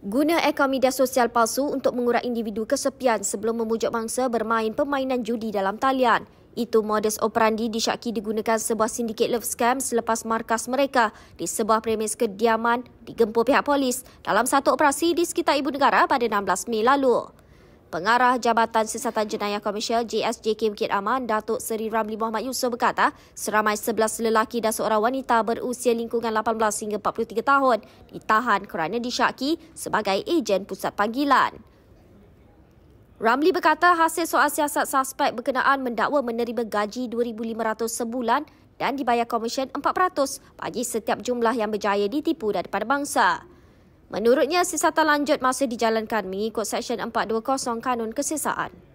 Guna akaun media sosial palsu untuk mengurat individu kesepian sebelum memujuk mangsa bermain permainan judi dalam talian. Itu modus operandi disyaki digunakan sebuah sindiket love scam selepas markas mereka di sebuah premis kediaman digempur pihak polis dalam satu operasi di sekitar ibu negara pada 16 Mei lalu. Pengarah Jabatan Siasatan Jenayah Komersial JSJK Bukit Aman, Datuk Seri Ramli Muhammad Yusof berkata, seramai 11 lelaki dan seorang wanita berusia lingkungan 18 hingga 43 tahun ditahan kerana disyaki sebagai ejen pusat panggilan. Ramli berkata hasil soal siasat suspek berkenaan mendakwa menerima gaji RM2,500 sebulan dan dibayar komisen 4% bagi setiap jumlah yang berjaya ditipu daripada bangsa. Menurutnya, siasatan lanjut masih dijalankan mengikut Seksyen 420 Kanun Kesesaan.